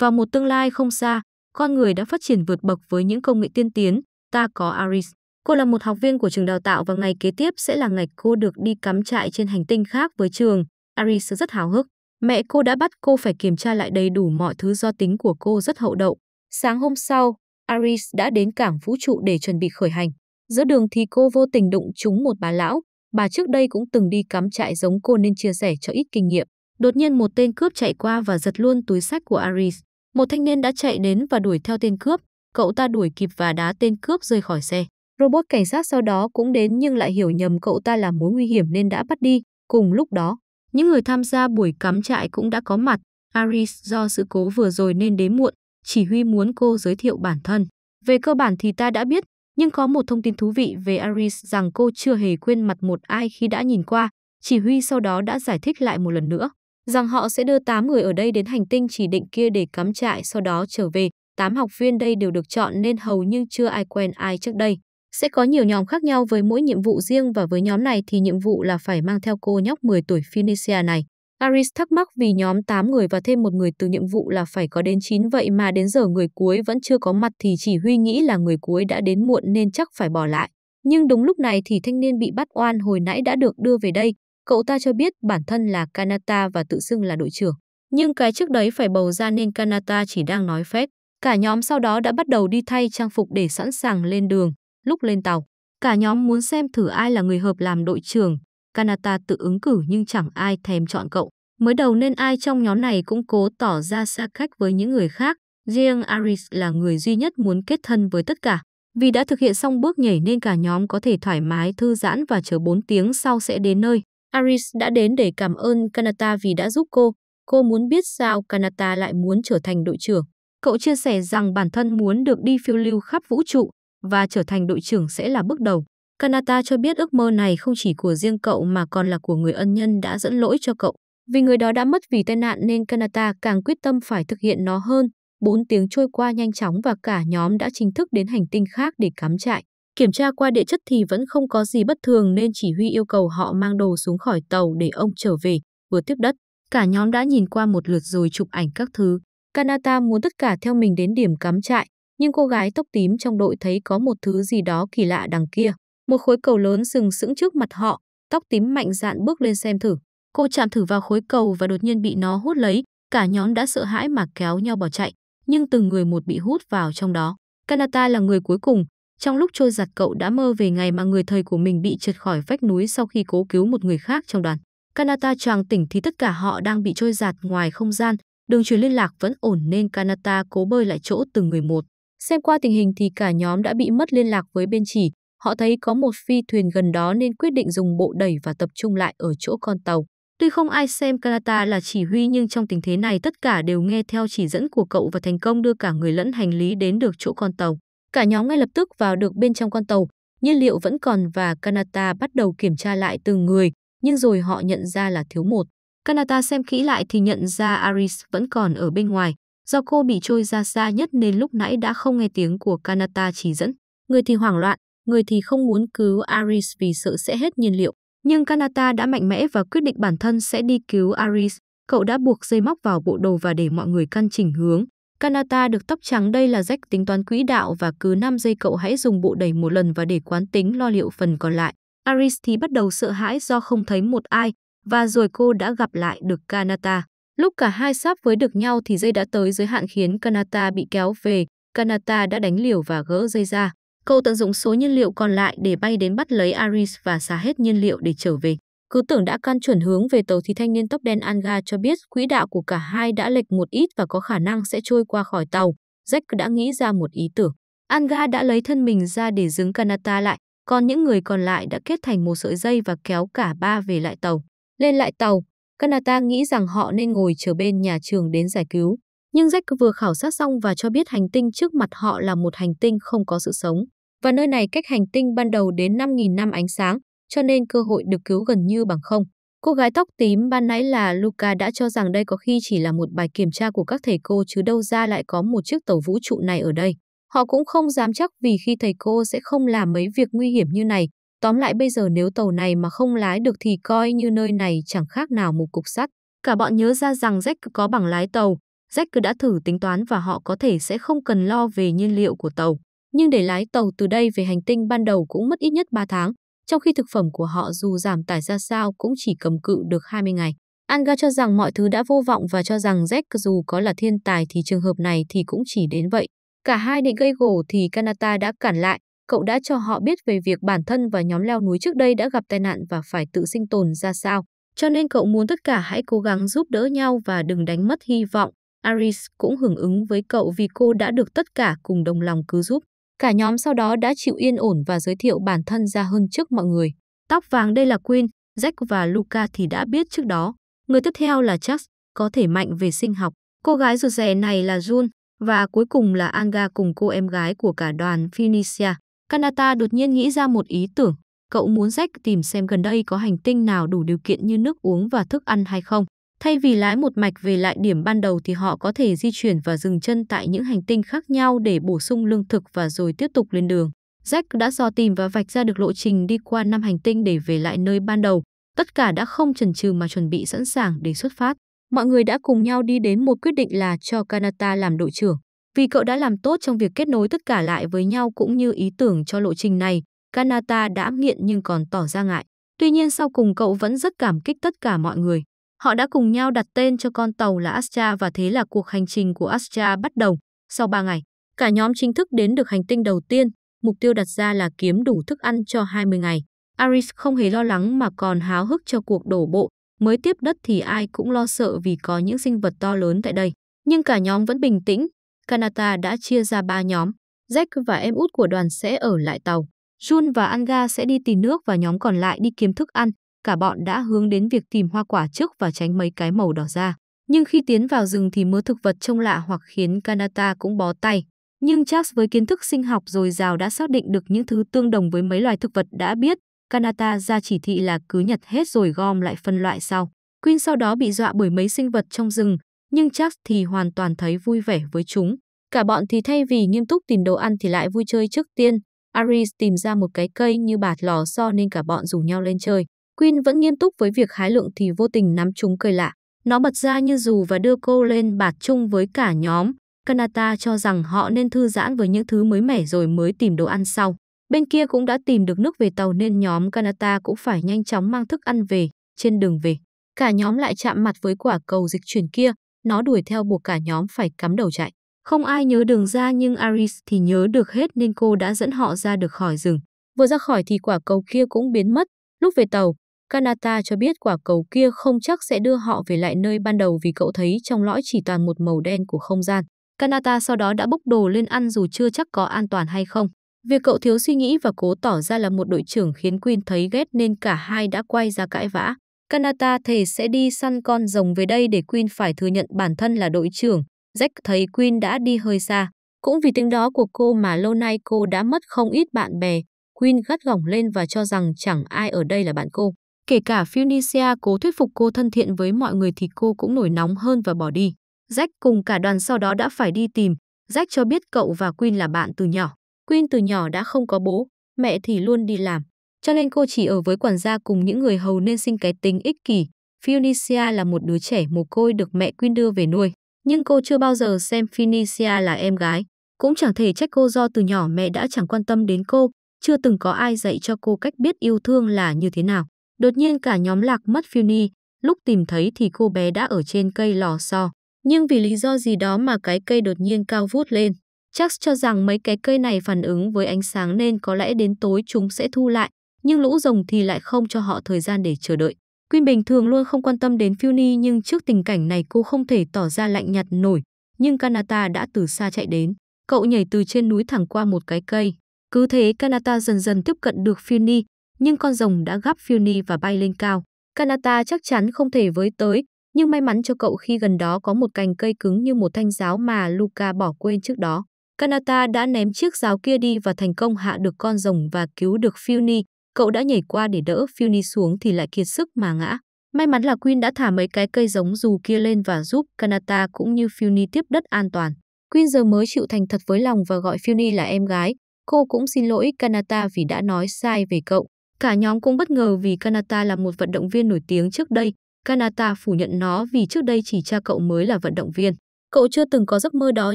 Vào một tương lai không xa, con người đã phát triển vượt bậc với những công nghệ tiên tiến, ta có Aris. Cô là một học viên của trường đào tạo và ngày kế tiếp sẽ là ngày cô được đi cắm trại trên hành tinh khác với trường. Aris rất hào hức. Mẹ cô đã bắt cô phải kiểm tra lại đầy đủ mọi thứ do tính của cô rất hậu đậu. Sáng hôm sau, Aris đã đến cảng vũ trụ để chuẩn bị khởi hành. Giữa đường thì cô vô tình đụng trúng một bà lão. Bà trước đây cũng từng đi cắm trại giống cô nên chia sẻ cho ít kinh nghiệm. Đột nhiên một tên cướp chạy qua và giật luôn túi sách của Aris. Một thanh niên đã chạy đến và đuổi theo tên cướp, cậu ta đuổi kịp và đá tên cướp rơi khỏi xe. Robot cảnh sát sau đó cũng đến nhưng lại hiểu nhầm cậu ta là mối nguy hiểm nên đã bắt đi. Cùng lúc đó, những người tham gia buổi cắm trại cũng đã có mặt. Aris do sự cố vừa rồi nên đến muộn, chỉ huy muốn cô giới thiệu bản thân. Về cơ bản thì ta đã biết, nhưng có một thông tin thú vị về Aris rằng cô chưa hề quên mặt một ai khi đã nhìn qua. Chỉ huy sau đó đã giải thích lại một lần nữa rằng họ sẽ đưa 8 người ở đây đến hành tinh chỉ định kia để cắm trại sau đó trở về. 8 học viên đây đều được chọn nên hầu như chưa ai quen ai trước đây. Sẽ có nhiều nhóm khác nhau với mỗi nhiệm vụ riêng và với nhóm này thì nhiệm vụ là phải mang theo cô nhóc 10 tuổi Phoenicia này. Aris thắc mắc vì nhóm 8 người và thêm một người từ nhiệm vụ là phải có đến 9 vậy mà đến giờ người cuối vẫn chưa có mặt thì chỉ huy nghĩ là người cuối đã đến muộn nên chắc phải bỏ lại. Nhưng đúng lúc này thì thanh niên bị bắt oan hồi nãy đã được đưa về đây, Cậu ta cho biết bản thân là Kanata và tự xưng là đội trưởng. Nhưng cái trước đấy phải bầu ra nên Kanata chỉ đang nói phép. Cả nhóm sau đó đã bắt đầu đi thay trang phục để sẵn sàng lên đường, lúc lên tàu. Cả nhóm muốn xem thử ai là người hợp làm đội trưởng. Kanata tự ứng cử nhưng chẳng ai thèm chọn cậu. Mới đầu nên ai trong nhóm này cũng cố tỏ ra xa cách với những người khác. Riêng Aris là người duy nhất muốn kết thân với tất cả. Vì đã thực hiện xong bước nhảy nên cả nhóm có thể thoải mái thư giãn và chờ 4 tiếng sau sẽ đến nơi. Aris đã đến để cảm ơn Kanata vì đã giúp cô. Cô muốn biết sao Kanata lại muốn trở thành đội trưởng. Cậu chia sẻ rằng bản thân muốn được đi phiêu lưu khắp vũ trụ và trở thành đội trưởng sẽ là bước đầu. Kanata cho biết ước mơ này không chỉ của riêng cậu mà còn là của người ân nhân đã dẫn lỗi cho cậu. Vì người đó đã mất vì tai nạn nên Kanata càng quyết tâm phải thực hiện nó hơn. Bốn tiếng trôi qua nhanh chóng và cả nhóm đã chính thức đến hành tinh khác để cắm trại. Kiểm tra qua địa chất thì vẫn không có gì bất thường nên chỉ huy yêu cầu họ mang đồ xuống khỏi tàu để ông trở về, vừa tiếp đất. Cả nhóm đã nhìn qua một lượt rồi chụp ảnh các thứ. Kanata muốn tất cả theo mình đến điểm cắm trại, nhưng cô gái tóc tím trong đội thấy có một thứ gì đó kỳ lạ đằng kia. Một khối cầu lớn sừng sững trước mặt họ, tóc tím mạnh dạn bước lên xem thử. Cô chạm thử vào khối cầu và đột nhiên bị nó hút lấy, cả nhóm đã sợ hãi mà kéo nhau bỏ chạy, nhưng từng người một bị hút vào trong đó. Kanata là người cuối cùng, trong lúc trôi giặt cậu đã mơ về ngày mà người thầy của mình bị trượt khỏi vách núi sau khi cố cứu một người khác trong đoàn. Kanata choàng tỉnh thì tất cả họ đang bị trôi giạt ngoài không gian, đường truyền liên lạc vẫn ổn nên Kanata cố bơi lại chỗ từng người một. Xem qua tình hình thì cả nhóm đã bị mất liên lạc với bên chỉ, họ thấy có một phi thuyền gần đó nên quyết định dùng bộ đẩy và tập trung lại ở chỗ con tàu. Tuy không ai xem Kanata là chỉ huy nhưng trong tình thế này tất cả đều nghe theo chỉ dẫn của cậu và thành công đưa cả người lẫn hành lý đến được chỗ con tàu. Cả nhóm ngay lập tức vào được bên trong con tàu, nhiên liệu vẫn còn và Kanata bắt đầu kiểm tra lại từng người, nhưng rồi họ nhận ra là thiếu một. Kanata xem kỹ lại thì nhận ra Aris vẫn còn ở bên ngoài. Do cô bị trôi ra xa nhất nên lúc nãy đã không nghe tiếng của Kanata chỉ dẫn. Người thì hoảng loạn, người thì không muốn cứu Aris vì sợ sẽ hết nhiên liệu. Nhưng Kanata đã mạnh mẽ và quyết định bản thân sẽ đi cứu Aris. Cậu đã buộc dây móc vào bộ đồ và để mọi người căn chỉnh hướng. Kanata được tóc trắng đây là rách tính toán quỹ đạo và cứ 5 giây cậu hãy dùng bộ đẩy một lần và để quán tính lo liệu phần còn lại. Aris thì bắt đầu sợ hãi do không thấy một ai, và rồi cô đã gặp lại được Kanata. Lúc cả hai sắp với được nhau thì dây đã tới giới hạn khiến Kanata bị kéo về. Kanata đã đánh liều và gỡ dây ra. Cậu tận dụng số nhiên liệu còn lại để bay đến bắt lấy Aris và xả hết nhiên liệu để trở về cứ tưởng đã căn chuẩn hướng về tàu thì thanh niên tóc đen Anga cho biết quỹ đạo của cả hai đã lệch một ít và có khả năng sẽ trôi qua khỏi tàu. Jack đã nghĩ ra một ý tưởng. Anga đã lấy thân mình ra để dứng Kanata lại, còn những người còn lại đã kết thành một sợi dây và kéo cả ba về lại tàu. Lên lại tàu, Kanata nghĩ rằng họ nên ngồi chờ bên nhà trường đến giải cứu. Nhưng Jack vừa khảo sát xong và cho biết hành tinh trước mặt họ là một hành tinh không có sự sống. Và nơi này cách hành tinh ban đầu đến 5.000 năm ánh sáng, cho nên cơ hội được cứu gần như bằng không. Cô gái tóc tím ban nãy là Luca đã cho rằng đây có khi chỉ là một bài kiểm tra của các thầy cô chứ đâu ra lại có một chiếc tàu vũ trụ này ở đây. Họ cũng không dám chắc vì khi thầy cô sẽ không làm mấy việc nguy hiểm như này. Tóm lại bây giờ nếu tàu này mà không lái được thì coi như nơi này chẳng khác nào một cục sắt. Cả bọn nhớ ra rằng Jack có bằng lái tàu, Jack đã thử tính toán và họ có thể sẽ không cần lo về nhiên liệu của tàu. Nhưng để lái tàu từ đây về hành tinh ban đầu cũng mất ít nhất 3 tháng, trong khi thực phẩm của họ dù giảm tải ra sao cũng chỉ cầm cự được 20 ngày. Anga cho rằng mọi thứ đã vô vọng và cho rằng Jack dù có là thiên tài thì trường hợp này thì cũng chỉ đến vậy. Cả hai định gây gổ thì Kanata đã cản lại, cậu đã cho họ biết về việc bản thân và nhóm leo núi trước đây đã gặp tai nạn và phải tự sinh tồn ra sao. Cho nên cậu muốn tất cả hãy cố gắng giúp đỡ nhau và đừng đánh mất hy vọng. Aris cũng hưởng ứng với cậu vì cô đã được tất cả cùng đồng lòng cứu giúp. Cả nhóm sau đó đã chịu yên ổn và giới thiệu bản thân ra hơn trước mọi người. Tóc vàng đây là Queen, Jack và Luca thì đã biết trước đó. Người tiếp theo là Chuck, có thể mạnh về sinh học. Cô gái rụt rè này là Jun và cuối cùng là Anga cùng cô em gái của cả đoàn Phoenicia. Kanata đột nhiên nghĩ ra một ý tưởng. Cậu muốn Jack tìm xem gần đây có hành tinh nào đủ điều kiện như nước uống và thức ăn hay không. Thay vì lái một mạch về lại điểm ban đầu thì họ có thể di chuyển và dừng chân tại những hành tinh khác nhau để bổ sung lương thực và rồi tiếp tục lên đường. Jack đã dò tìm và vạch ra được lộ trình đi qua năm hành tinh để về lại nơi ban đầu. Tất cả đã không chần chừ mà chuẩn bị sẵn sàng để xuất phát. Mọi người đã cùng nhau đi đến một quyết định là cho Kanata làm đội trưởng. Vì cậu đã làm tốt trong việc kết nối tất cả lại với nhau cũng như ý tưởng cho lộ trình này, Kanata đã nghiện nhưng còn tỏ ra ngại. Tuy nhiên sau cùng cậu vẫn rất cảm kích tất cả mọi người. Họ đã cùng nhau đặt tên cho con tàu là Astra và thế là cuộc hành trình của Astra bắt đầu. Sau 3 ngày, cả nhóm chính thức đến được hành tinh đầu tiên, mục tiêu đặt ra là kiếm đủ thức ăn cho 20 ngày. Aris không hề lo lắng mà còn háo hức cho cuộc đổ bộ. Mới tiếp đất thì ai cũng lo sợ vì có những sinh vật to lớn tại đây. Nhưng cả nhóm vẫn bình tĩnh. Kanata đã chia ra ba nhóm. Jack và em út của đoàn sẽ ở lại tàu. Jun và Anga sẽ đi tìm nước và nhóm còn lại đi kiếm thức ăn cả bọn đã hướng đến việc tìm hoa quả trước và tránh mấy cái màu đỏ ra. Nhưng khi tiến vào rừng thì mớ thực vật trông lạ hoặc khiến Kanata cũng bó tay. Nhưng Charles với kiến thức sinh học dồi dào đã xác định được những thứ tương đồng với mấy loài thực vật đã biết, Kanata ra chỉ thị là cứ nhặt hết rồi gom lại phân loại sau. Queen sau đó bị dọa bởi mấy sinh vật trong rừng, nhưng Charles thì hoàn toàn thấy vui vẻ với chúng. Cả bọn thì thay vì nghiêm túc tìm đồ ăn thì lại vui chơi trước tiên. Aris tìm ra một cái cây như bạt lò xo so nên cả bọn rủ nhau lên chơi. Queen vẫn nghiêm túc với việc hái lượng thì vô tình nắm chúng cười lạ. Nó bật ra như dù và đưa cô lên bạt chung với cả nhóm. Kanata cho rằng họ nên thư giãn với những thứ mới mẻ rồi mới tìm đồ ăn sau. Bên kia cũng đã tìm được nước về tàu nên nhóm Kanata cũng phải nhanh chóng mang thức ăn về, trên đường về. Cả nhóm lại chạm mặt với quả cầu dịch chuyển kia, nó đuổi theo buộc cả nhóm phải cắm đầu chạy. Không ai nhớ đường ra nhưng Aris thì nhớ được hết nên cô đã dẫn họ ra được khỏi rừng. Vừa ra khỏi thì quả cầu kia cũng biến mất. Lúc về tàu, Kanata cho biết quả cầu kia không chắc sẽ đưa họ về lại nơi ban đầu vì cậu thấy trong lõi chỉ toàn một màu đen của không gian. Kanata sau đó đã bốc đồ lên ăn dù chưa chắc có an toàn hay không. Việc cậu thiếu suy nghĩ và cố tỏ ra là một đội trưởng khiến Queen thấy ghét nên cả hai đã quay ra cãi vã. Kanata thề sẽ đi săn con rồng về đây để Queen phải thừa nhận bản thân là đội trưởng. Jack thấy Queen đã đi hơi xa. Cũng vì tiếng đó của cô mà lâu nay cô đã mất không ít bạn bè. Queen gắt gỏng lên và cho rằng chẳng ai ở đây là bạn cô. Kể cả Phoenicia cố thuyết phục cô thân thiện với mọi người thì cô cũng nổi nóng hơn và bỏ đi. Jack cùng cả đoàn sau đó đã phải đi tìm. Jack cho biết cậu và Queen là bạn từ nhỏ. Queen từ nhỏ đã không có bố, mẹ thì luôn đi làm. Cho nên cô chỉ ở với quản gia cùng những người hầu nên sinh cái tính ích kỷ. Phoenicia là một đứa trẻ mồ côi được mẹ Queen đưa về nuôi. Nhưng cô chưa bao giờ xem Phoenicia là em gái. Cũng chẳng thể trách cô do từ nhỏ mẹ đã chẳng quan tâm đến cô, chưa từng có ai dạy cho cô cách biết yêu thương là như thế nào. Đột nhiên cả nhóm lạc mất Phuni, lúc tìm thấy thì cô bé đã ở trên cây lò xo. Nhưng vì lý do gì đó mà cái cây đột nhiên cao vút lên. Chắc cho rằng mấy cái cây này phản ứng với ánh sáng nên có lẽ đến tối chúng sẽ thu lại, nhưng lũ rồng thì lại không cho họ thời gian để chờ đợi. Quyên bình thường luôn không quan tâm đến Phuni nhưng trước tình cảnh này cô không thể tỏ ra lạnh nhạt nổi, nhưng Kanata đã từ xa chạy đến. Cậu nhảy từ trên núi thẳng qua một cái cây. Cứ thế Kanata dần dần tiếp cận được Phuni, nhưng con rồng đã gắp Funy và bay lên cao. Kanata chắc chắn không thể với tới, nhưng may mắn cho cậu khi gần đó có một cành cây cứng như một thanh giáo mà Luca bỏ quên trước đó. Kanata đã ném chiếc giáo kia đi và thành công hạ được con rồng và cứu được Funy. Cậu đã nhảy qua để đỡ Funy xuống thì lại kiệt sức mà ngã. May mắn là Queen đã thả mấy cái cây giống dù kia lên và giúp Kanata cũng như Funy tiếp đất an toàn. Queen giờ mới chịu thành thật với lòng và gọi Funy là em gái. Cô cũng xin lỗi Kanata vì đã nói sai về cậu. Cả nhóm cũng bất ngờ vì Kanata là một vận động viên nổi tiếng trước đây. Kanata phủ nhận nó vì trước đây chỉ cha cậu mới là vận động viên. Cậu chưa từng có giấc mơ đó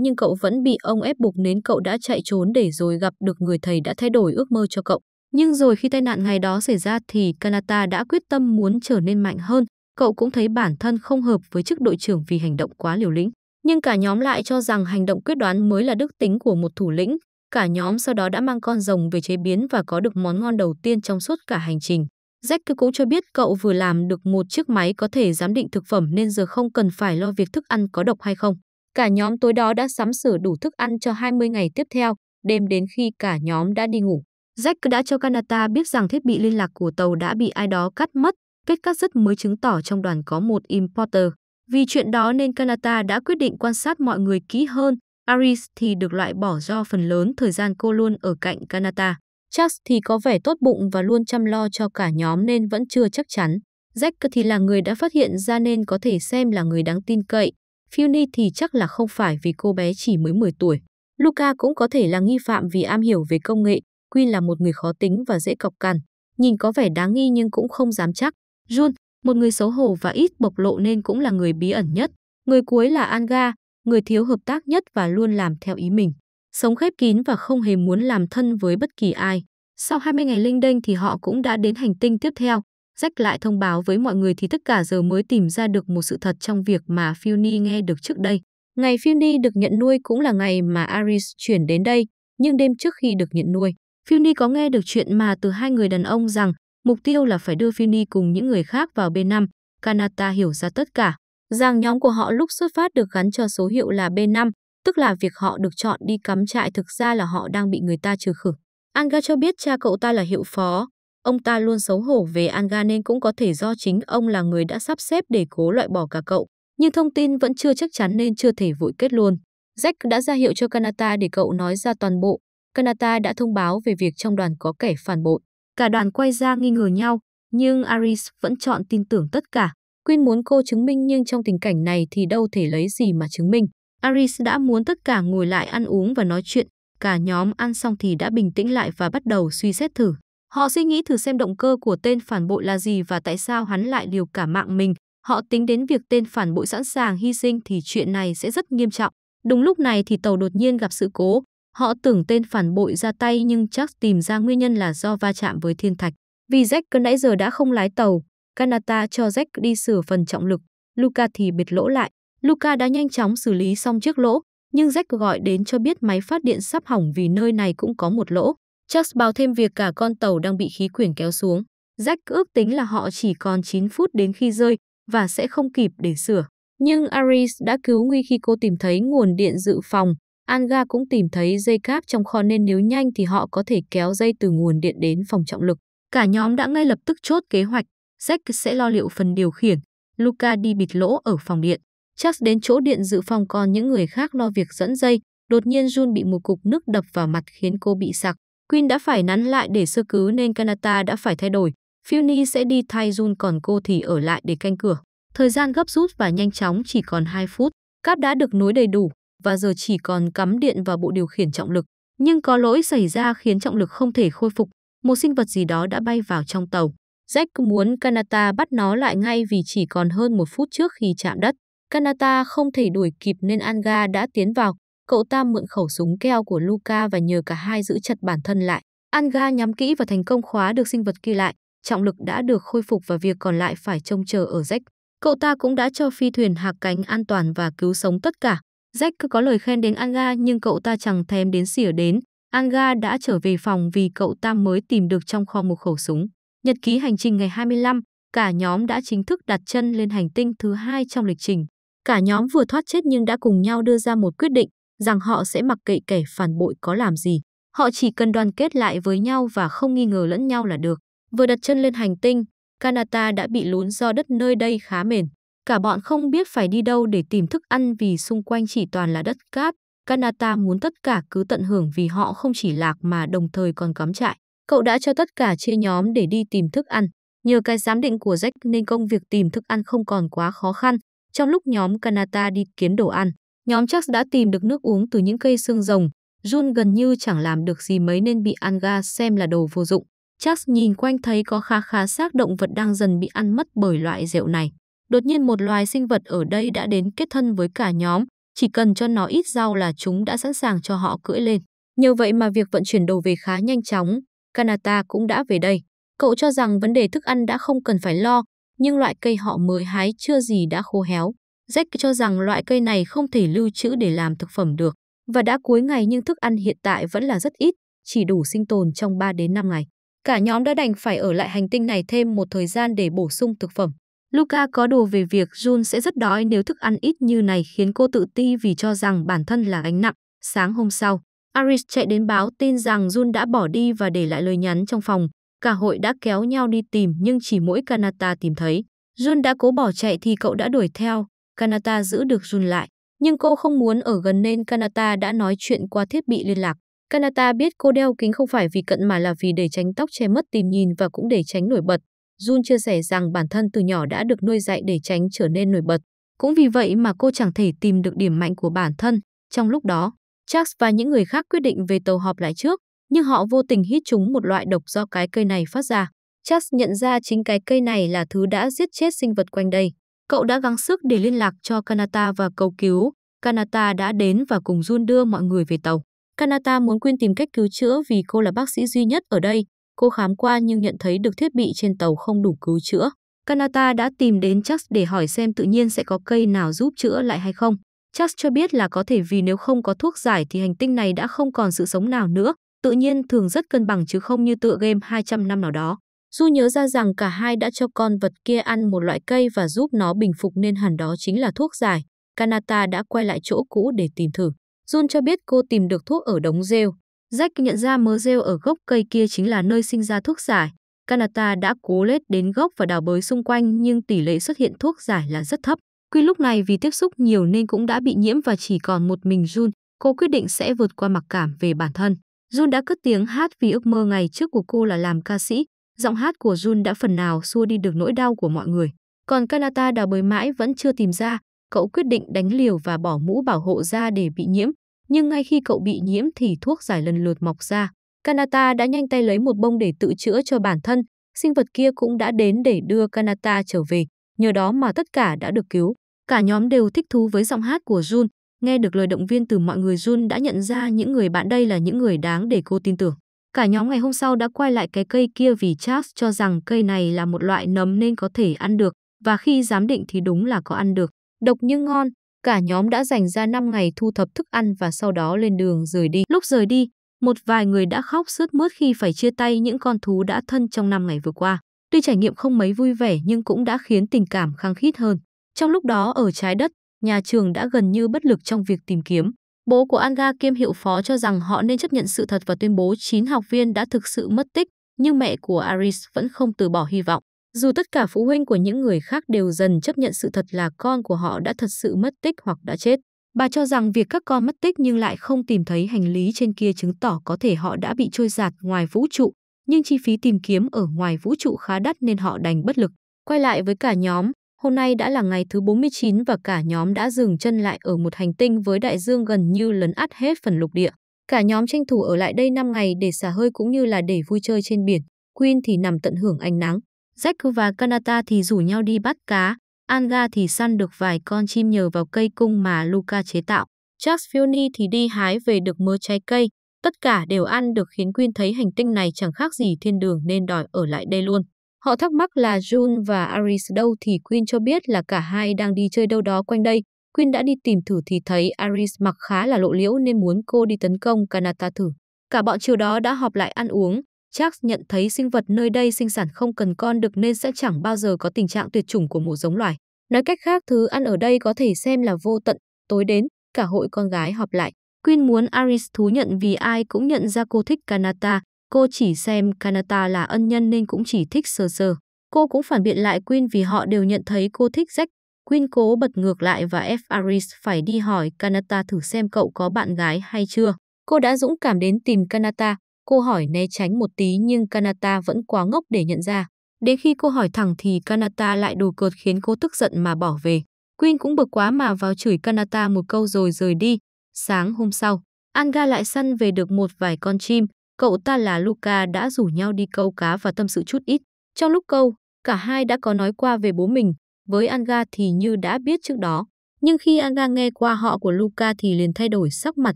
nhưng cậu vẫn bị ông ép buộc nên cậu đã chạy trốn để rồi gặp được người thầy đã thay đổi ước mơ cho cậu. Nhưng rồi khi tai nạn ngày đó xảy ra thì Kanata đã quyết tâm muốn trở nên mạnh hơn. Cậu cũng thấy bản thân không hợp với chức đội trưởng vì hành động quá liều lĩnh. Nhưng cả nhóm lại cho rằng hành động quyết đoán mới là đức tính của một thủ lĩnh. Cả nhóm sau đó đã mang con rồng về chế biến và có được món ngon đầu tiên trong suốt cả hành trình. Jack thư cũng cho biết cậu vừa làm được một chiếc máy có thể giám định thực phẩm nên giờ không cần phải lo việc thức ăn có độc hay không. Cả nhóm tối đó đã sắm sửa đủ thức ăn cho 20 ngày tiếp theo, đêm đến khi cả nhóm đã đi ngủ. Jack đã cho Kanata biết rằng thiết bị liên lạc của tàu đã bị ai đó cắt mất, vết cắt rất mới chứng tỏ trong đoàn có một importer. Vì chuyện đó nên Kanata đã quyết định quan sát mọi người kỹ hơn, Aris thì được loại bỏ do phần lớn thời gian cô luôn ở cạnh Kanata. Chucks thì có vẻ tốt bụng và luôn chăm lo cho cả nhóm nên vẫn chưa chắc chắn. Jack thì là người đã phát hiện ra nên có thể xem là người đáng tin cậy. Funy thì chắc là không phải vì cô bé chỉ mới 10 tuổi. Luca cũng có thể là nghi phạm vì am hiểu về công nghệ, Quy là một người khó tính và dễ cọc cằn. Nhìn có vẻ đáng nghi nhưng cũng không dám chắc. Jun, một người xấu hổ và ít bộc lộ nên cũng là người bí ẩn nhất. Người cuối là Anga, người thiếu hợp tác nhất và luôn làm theo ý mình. Sống khép kín và không hề muốn làm thân với bất kỳ ai. Sau 20 ngày linh đênh thì họ cũng đã đến hành tinh tiếp theo. Rách lại thông báo với mọi người thì tất cả giờ mới tìm ra được một sự thật trong việc mà Fioni nghe được trước đây. Ngày Fioni được nhận nuôi cũng là ngày mà Aris chuyển đến đây, nhưng đêm trước khi được nhận nuôi, Fioni có nghe được chuyện mà từ hai người đàn ông rằng mục tiêu là phải đưa Fioni cùng những người khác vào B5. Kanata hiểu ra tất cả, rằng nhóm của họ lúc xuất phát được gắn cho số hiệu là B5, tức là việc họ được chọn đi cắm trại thực ra là họ đang bị người ta trừ khử. Anga cho biết cha cậu ta là hiệu phó, ông ta luôn xấu hổ về Anga nên cũng có thể do chính ông là người đã sắp xếp để cố loại bỏ cả cậu, nhưng thông tin vẫn chưa chắc chắn nên chưa thể vội kết luôn. Jack đã ra hiệu cho Kanata để cậu nói ra toàn bộ. Kanata đã thông báo về việc trong đoàn có kẻ phản bội. Cả đoàn quay ra nghi ngờ nhau, nhưng Aris vẫn chọn tin tưởng tất cả. Quyên muốn cô chứng minh nhưng trong tình cảnh này thì đâu thể lấy gì mà chứng minh. Aris đã muốn tất cả ngồi lại ăn uống và nói chuyện. Cả nhóm ăn xong thì đã bình tĩnh lại và bắt đầu suy xét thử. Họ suy nghĩ thử xem động cơ của tên phản bội là gì và tại sao hắn lại liều cả mạng mình. Họ tính đến việc tên phản bội sẵn sàng hy sinh thì chuyện này sẽ rất nghiêm trọng. Đúng lúc này thì tàu đột nhiên gặp sự cố. Họ tưởng tên phản bội ra tay nhưng chắc tìm ra nguyên nhân là do va chạm với thiên thạch. Vì Jack cơn nãy giờ đã không lái tàu, Kanata cho Jack đi sửa phần trọng lực, Luca thì bịt lỗ lại. Luca đã nhanh chóng xử lý xong chiếc lỗ, nhưng Jack gọi đến cho biết máy phát điện sắp hỏng vì nơi này cũng có một lỗ. Chuck báo thêm việc cả con tàu đang bị khí quyển kéo xuống. Jack ước tính là họ chỉ còn 9 phút đến khi rơi và sẽ không kịp để sửa. Nhưng Aris đã cứu nguy khi cô tìm thấy nguồn điện dự phòng. Anga cũng tìm thấy dây cáp trong kho nên nếu nhanh thì họ có thể kéo dây từ nguồn điện đến phòng trọng lực. Cả nhóm đã ngay lập tức chốt kế hoạch Jack sẽ lo liệu phần điều khiển, Luca đi bịt lỗ ở phòng điện. Chắc đến chỗ điện dự phòng còn những người khác lo việc dẫn dây, đột nhiên Jun bị một cục nước đập vào mặt khiến cô bị sặc. Queen đã phải nắn lại để sơ cứu nên Canada đã phải thay đổi. Funi sẽ đi thay Jun còn cô thì ở lại để canh cửa. Thời gian gấp rút và nhanh chóng chỉ còn 2 phút. Cáp đã được nối đầy đủ và giờ chỉ còn cắm điện vào bộ điều khiển trọng lực. Nhưng có lỗi xảy ra khiến trọng lực không thể khôi phục. Một sinh vật gì đó đã bay vào trong tàu. Jack muốn Kanata bắt nó lại ngay vì chỉ còn hơn một phút trước khi chạm đất. Kanata không thể đuổi kịp nên Anga đã tiến vào. Cậu ta mượn khẩu súng keo của Luca và nhờ cả hai giữ chặt bản thân lại. Anga nhắm kỹ và thành công khóa được sinh vật kia lại. Trọng lực đã được khôi phục và việc còn lại phải trông chờ ở Jack. Cậu ta cũng đã cho phi thuyền hạ cánh an toàn và cứu sống tất cả. Jack cứ có lời khen đến Anga nhưng cậu ta chẳng thèm đến xỉa đến. Anga đã trở về phòng vì cậu ta mới tìm được trong kho một khẩu súng. Nhật ký hành trình ngày 25, cả nhóm đã chính thức đặt chân lên hành tinh thứ hai trong lịch trình. Cả nhóm vừa thoát chết nhưng đã cùng nhau đưa ra một quyết định rằng họ sẽ mặc kệ kẻ phản bội có làm gì. Họ chỉ cần đoàn kết lại với nhau và không nghi ngờ lẫn nhau là được. Vừa đặt chân lên hành tinh, Kanata đã bị lún do đất nơi đây khá mềm. Cả bọn không biết phải đi đâu để tìm thức ăn vì xung quanh chỉ toàn là đất cát. Kanata muốn tất cả cứ tận hưởng vì họ không chỉ lạc mà đồng thời còn cắm trại. Cậu đã cho tất cả chia nhóm để đi tìm thức ăn. Nhờ cái giám định của Jack nên công việc tìm thức ăn không còn quá khó khăn. Trong lúc nhóm Kanata đi kiếm đồ ăn, nhóm Jack đã tìm được nước uống từ những cây xương rồng. Jun gần như chẳng làm được gì mấy nên bị Anga xem là đồ vô dụng. Jack nhìn quanh thấy có khá khá xác động vật đang dần bị ăn mất bởi loại rượu này. Đột nhiên một loài sinh vật ở đây đã đến kết thân với cả nhóm, chỉ cần cho nó ít rau là chúng đã sẵn sàng cho họ cưỡi lên. Nhờ vậy mà việc vận chuyển đồ về khá nhanh chóng, Kanata cũng đã về đây. Cậu cho rằng vấn đề thức ăn đã không cần phải lo, nhưng loại cây họ mới hái chưa gì đã khô héo. Jack cho rằng loại cây này không thể lưu trữ để làm thực phẩm được, và đã cuối ngày nhưng thức ăn hiện tại vẫn là rất ít, chỉ đủ sinh tồn trong 3 đến 5 ngày. Cả nhóm đã đành phải ở lại hành tinh này thêm một thời gian để bổ sung thực phẩm. Luca có đồ về việc Jun sẽ rất đói nếu thức ăn ít như này khiến cô tự ti vì cho rằng bản thân là gánh nặng. Sáng hôm sau, Aris chạy đến báo tin rằng Jun đã bỏ đi và để lại lời nhắn trong phòng. Cả hội đã kéo nhau đi tìm nhưng chỉ mỗi Kanata tìm thấy. Jun đã cố bỏ chạy thì cậu đã đuổi theo. Kanata giữ được Jun lại. Nhưng cô không muốn ở gần nên Kanata đã nói chuyện qua thiết bị liên lạc. Kanata biết cô đeo kính không phải vì cận mà là vì để tránh tóc che mất tìm nhìn và cũng để tránh nổi bật. Jun chia sẻ rằng bản thân từ nhỏ đã được nuôi dạy để tránh trở nên nổi bật. Cũng vì vậy mà cô chẳng thể tìm được điểm mạnh của bản thân. Trong lúc đó, Charles và những người khác quyết định về tàu họp lại trước, nhưng họ vô tình hít trúng một loại độc do cái cây này phát ra. Charles nhận ra chính cái cây này là thứ đã giết chết sinh vật quanh đây. Cậu đã gắng sức để liên lạc cho Kanata và cầu cứu. Kanata đã đến và cùng Jun đưa mọi người về tàu. Kanata muốn quyên tìm cách cứu chữa vì cô là bác sĩ duy nhất ở đây. Cô khám qua nhưng nhận thấy được thiết bị trên tàu không đủ cứu chữa. Kanata đã tìm đến Chuck để hỏi xem tự nhiên sẽ có cây nào giúp chữa lại hay không. Chuck cho biết là có thể vì nếu không có thuốc giải thì hành tinh này đã không còn sự sống nào nữa, tự nhiên thường rất cân bằng chứ không như tựa game 200 năm nào đó. Du nhớ ra rằng cả hai đã cho con vật kia ăn một loại cây và giúp nó bình phục nên hẳn đó chính là thuốc giải. Kanata đã quay lại chỗ cũ để tìm thử. Jun cho biết cô tìm được thuốc ở đống rêu. Jack nhận ra mớ rêu ở gốc cây kia chính là nơi sinh ra thuốc giải. Kanata đã cố lết đến gốc và đào bới xung quanh nhưng tỷ lệ xuất hiện thuốc giải là rất thấp. Quy lúc này vì tiếp xúc nhiều nên cũng đã bị nhiễm và chỉ còn một mình Jun, cô quyết định sẽ vượt qua mặc cảm về bản thân. Jun đã cất tiếng hát vì ước mơ ngày trước của cô là làm ca sĩ, giọng hát của Jun đã phần nào xua đi được nỗi đau của mọi người. Còn Kanata đào bới mãi vẫn chưa tìm ra, cậu quyết định đánh liều và bỏ mũ bảo hộ ra để bị nhiễm. Nhưng ngay khi cậu bị nhiễm thì thuốc giải lần lượt mọc ra. Kanata đã nhanh tay lấy một bông để tự chữa cho bản thân, sinh vật kia cũng đã đến để đưa Kanata trở về, nhờ đó mà tất cả đã được cứu. Cả nhóm đều thích thú với giọng hát của Jun, nghe được lời động viên từ mọi người Jun đã nhận ra những người bạn đây là những người đáng để cô tin tưởng. Cả nhóm ngày hôm sau đã quay lại cái cây kia vì Charles cho rằng cây này là một loại nấm nên có thể ăn được, và khi giám định thì đúng là có ăn được. Độc nhưng ngon, cả nhóm đã dành ra 5 ngày thu thập thức ăn và sau đó lên đường rời đi. Lúc rời đi, một vài người đã khóc sướt mướt khi phải chia tay những con thú đã thân trong 5 ngày vừa qua. Tuy trải nghiệm không mấy vui vẻ nhưng cũng đã khiến tình cảm khăng khít hơn. Trong lúc đó ở trái đất, nhà trường đã gần như bất lực trong việc tìm kiếm. Bố của Anga kiêm hiệu phó cho rằng họ nên chấp nhận sự thật và tuyên bố 9 học viên đã thực sự mất tích, nhưng mẹ của Aris vẫn không từ bỏ hy vọng. Dù tất cả phụ huynh của những người khác đều dần chấp nhận sự thật là con của họ đã thật sự mất tích hoặc đã chết. Bà cho rằng việc các con mất tích nhưng lại không tìm thấy hành lý trên kia chứng tỏ có thể họ đã bị trôi giạt ngoài vũ trụ, nhưng chi phí tìm kiếm ở ngoài vũ trụ khá đắt nên họ đành bất lực. Quay lại với cả nhóm, Hôm nay đã là ngày thứ 49 và cả nhóm đã dừng chân lại ở một hành tinh với đại dương gần như lấn át hết phần lục địa. Cả nhóm tranh thủ ở lại đây 5 ngày để xả hơi cũng như là để vui chơi trên biển. Queen thì nằm tận hưởng ánh nắng. Jack và Kanata thì rủ nhau đi bắt cá. Anga thì săn được vài con chim nhờ vào cây cung mà Luca chế tạo. Jack Fioni thì đi hái về được mớ trái cây. Tất cả đều ăn được khiến Queen thấy hành tinh này chẳng khác gì thiên đường nên đòi ở lại đây luôn. Họ thắc mắc là Jun và Aris đâu thì Queen cho biết là cả hai đang đi chơi đâu đó quanh đây. Queen đã đi tìm thử thì thấy Aris mặc khá là lộ liễu nên muốn cô đi tấn công Kanata thử. Cả bọn chiều đó đã họp lại ăn uống. Charles nhận thấy sinh vật nơi đây sinh sản không cần con được nên sẽ chẳng bao giờ có tình trạng tuyệt chủng của một giống loài. Nói cách khác, thứ ăn ở đây có thể xem là vô tận. Tối đến, cả hội con gái họp lại. Queen muốn Aris thú nhận vì ai cũng nhận ra cô thích Kanata, Cô chỉ xem Kanata là ân nhân nên cũng chỉ thích sờ sờ. Cô cũng phản biện lại Queen vì họ đều nhận thấy cô thích Jack. Queen cố bật ngược lại và F. Aris phải đi hỏi Kanata thử xem cậu có bạn gái hay chưa. Cô đã dũng cảm đến tìm Kanata. Cô hỏi né tránh một tí nhưng Kanata vẫn quá ngốc để nhận ra. Đến khi cô hỏi thẳng thì Kanata lại đồ cợt khiến cô tức giận mà bỏ về. Queen cũng bực quá mà vào chửi Kanata một câu rồi rời đi. Sáng hôm sau, Anga lại săn về được một vài con chim cậu ta là Luca đã rủ nhau đi câu cá và tâm sự chút ít. Trong lúc câu, cả hai đã có nói qua về bố mình, với Anga thì như đã biết trước đó. Nhưng khi Anga nghe qua họ của Luca thì liền thay đổi sắc mặt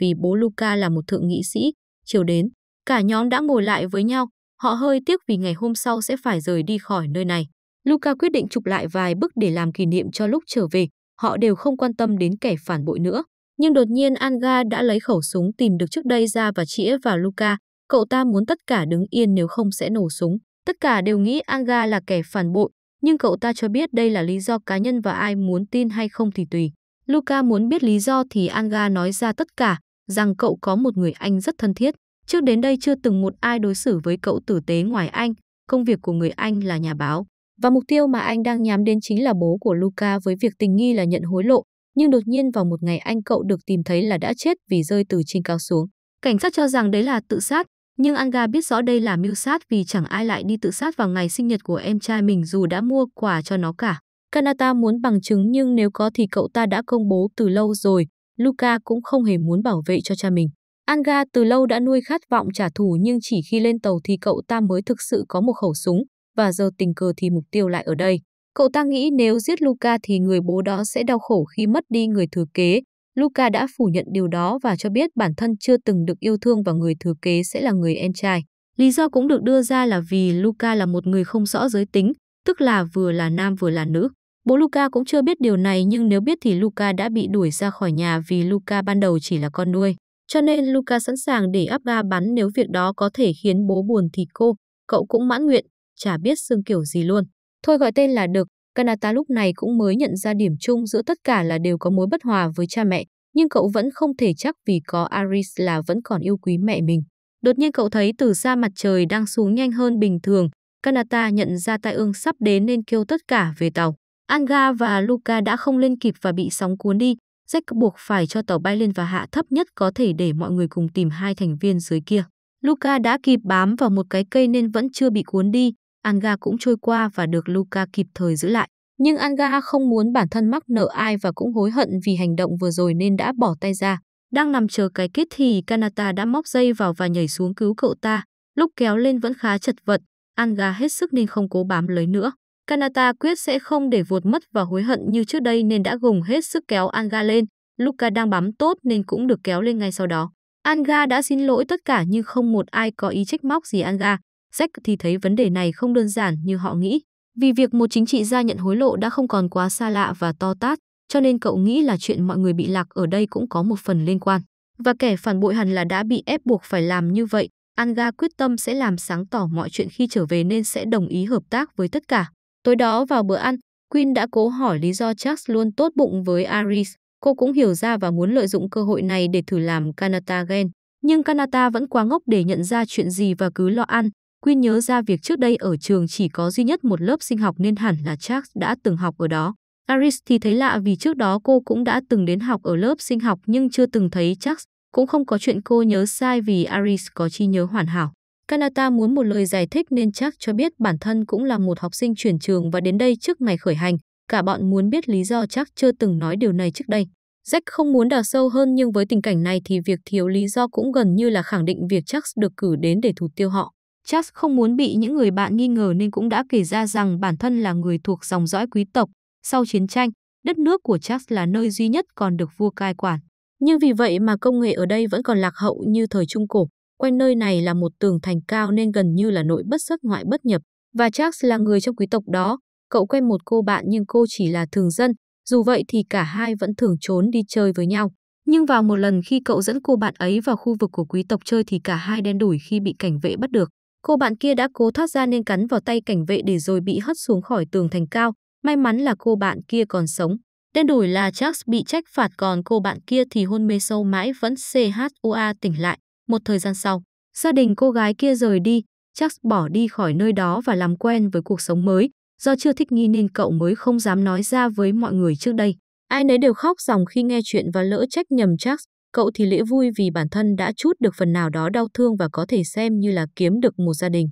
vì bố Luca là một thượng nghị sĩ. Chiều đến, cả nhóm đã ngồi lại với nhau, họ hơi tiếc vì ngày hôm sau sẽ phải rời đi khỏi nơi này. Luca quyết định chụp lại vài bức để làm kỷ niệm cho lúc trở về, họ đều không quan tâm đến kẻ phản bội nữa. Nhưng đột nhiên Anga đã lấy khẩu súng tìm được trước đây ra và chĩa vào Luca, Cậu ta muốn tất cả đứng yên nếu không sẽ nổ súng. Tất cả đều nghĩ Anga là kẻ phản bội, nhưng cậu ta cho biết đây là lý do cá nhân và ai muốn tin hay không thì tùy. Luca muốn biết lý do thì Anga nói ra tất cả, rằng cậu có một người anh rất thân thiết. Trước đến đây chưa từng một ai đối xử với cậu tử tế ngoài anh, công việc của người anh là nhà báo. Và mục tiêu mà anh đang nhắm đến chính là bố của Luca với việc tình nghi là nhận hối lộ, nhưng đột nhiên vào một ngày anh cậu được tìm thấy là đã chết vì rơi từ trên cao xuống. Cảnh sát cho rằng đấy là tự sát, nhưng Anga biết rõ đây là mưu sát vì chẳng ai lại đi tự sát vào ngày sinh nhật của em trai mình dù đã mua quà cho nó cả. Kanata muốn bằng chứng nhưng nếu có thì cậu ta đã công bố từ lâu rồi, Luca cũng không hề muốn bảo vệ cho cha mình. Anga từ lâu đã nuôi khát vọng trả thù nhưng chỉ khi lên tàu thì cậu ta mới thực sự có một khẩu súng và giờ tình cờ thì mục tiêu lại ở đây. Cậu ta nghĩ nếu giết Luca thì người bố đó sẽ đau khổ khi mất đi người thừa kế, Luca đã phủ nhận điều đó và cho biết bản thân chưa từng được yêu thương và người thừa kế sẽ là người em trai. Lý do cũng được đưa ra là vì Luca là một người không rõ giới tính, tức là vừa là nam vừa là nữ. Bố Luca cũng chưa biết điều này nhưng nếu biết thì Luca đã bị đuổi ra khỏi nhà vì Luca ban đầu chỉ là con nuôi. Cho nên Luca sẵn sàng để Abga bắn nếu việc đó có thể khiến bố buồn thì cô, cậu cũng mãn nguyện, chả biết xương kiểu gì luôn. Thôi gọi tên là được, Kanata lúc này cũng mới nhận ra điểm chung giữa tất cả là đều có mối bất hòa với cha mẹ, nhưng cậu vẫn không thể chắc vì có Aris là vẫn còn yêu quý mẹ mình. Đột nhiên cậu thấy từ xa mặt trời đang xuống nhanh hơn bình thường, Kanata nhận ra tai ương sắp đến nên kêu tất cả về tàu. Anga và Luca đã không lên kịp và bị sóng cuốn đi, Jack buộc phải cho tàu bay lên và hạ thấp nhất có thể để mọi người cùng tìm hai thành viên dưới kia. Luca đã kịp bám vào một cái cây nên vẫn chưa bị cuốn đi, Anga cũng trôi qua và được Luca kịp thời giữ lại. Nhưng Anga không muốn bản thân mắc nợ ai và cũng hối hận vì hành động vừa rồi nên đã bỏ tay ra. Đang nằm chờ cái kết thì Kanata đã móc dây vào và nhảy xuống cứu cậu ta. Lúc kéo lên vẫn khá chật vật, Anga hết sức nên không cố bám lấy nữa. Kanata quyết sẽ không để vụt mất và hối hận như trước đây nên đã gồng hết sức kéo Anga lên. Luca đang bám tốt nên cũng được kéo lên ngay sau đó. Anga đã xin lỗi tất cả nhưng không một ai có ý trách móc gì Anga. Jack thì thấy vấn đề này không đơn giản như họ nghĩ, vì việc một chính trị gia nhận hối lộ đã không còn quá xa lạ và to tát, cho nên cậu nghĩ là chuyện mọi người bị lạc ở đây cũng có một phần liên quan. Và kẻ phản bội hẳn là đã bị ép buộc phải làm như vậy, Anga quyết tâm sẽ làm sáng tỏ mọi chuyện khi trở về nên sẽ đồng ý hợp tác với tất cả. Tối đó vào bữa ăn, Quinn đã cố hỏi lý do Charles luôn tốt bụng với Aris. Cô cũng hiểu ra và muốn lợi dụng cơ hội này để thử làm Kanata ghen. Nhưng Kanata vẫn quá ngốc để nhận ra chuyện gì và cứ lo ăn, Quyên nhớ ra việc trước đây ở trường chỉ có duy nhất một lớp sinh học nên hẳn là Jack đã từng học ở đó. Aris thì thấy lạ vì trước đó cô cũng đã từng đến học ở lớp sinh học nhưng chưa từng thấy Jack. Cũng không có chuyện cô nhớ sai vì Aris có chi nhớ hoàn hảo. Kanata muốn một lời giải thích nên Jack cho biết bản thân cũng là một học sinh chuyển trường và đến đây trước ngày khởi hành. Cả bọn muốn biết lý do Jack chưa từng nói điều này trước đây. Jack không muốn đào sâu hơn nhưng với tình cảnh này thì việc thiếu lý do cũng gần như là khẳng định việc Jack được cử đến để thủ tiêu họ. Charles không muốn bị những người bạn nghi ngờ nên cũng đã kể ra rằng bản thân là người thuộc dòng dõi quý tộc. Sau chiến tranh, đất nước của Charles là nơi duy nhất còn được vua cai quản. Nhưng vì vậy mà công nghệ ở đây vẫn còn lạc hậu như thời Trung Cổ. Quanh nơi này là một tường thành cao nên gần như là nội bất xuất ngoại bất nhập. Và Charles là người trong quý tộc đó. Cậu quen một cô bạn nhưng cô chỉ là thường dân. Dù vậy thì cả hai vẫn thường trốn đi chơi với nhau. Nhưng vào một lần khi cậu dẫn cô bạn ấy vào khu vực của quý tộc chơi thì cả hai đen đủi khi bị cảnh vệ bắt được. Cô bạn kia đã cố thoát ra nên cắn vào tay cảnh vệ để rồi bị hất xuống khỏi tường thành cao. May mắn là cô bạn kia còn sống. Tên đổi là Jax bị trách phạt còn cô bạn kia thì hôn mê sâu mãi vẫn chua tỉnh lại. Một thời gian sau, gia đình cô gái kia rời đi, Jax bỏ đi khỏi nơi đó và làm quen với cuộc sống mới. Do chưa thích nghi nên cậu mới không dám nói ra với mọi người trước đây. Ai nấy đều khóc ròng khi nghe chuyện và lỡ trách nhầm Jax. Cậu thì lễ vui vì bản thân đã chút được phần nào đó đau thương và có thể xem như là kiếm được một gia đình.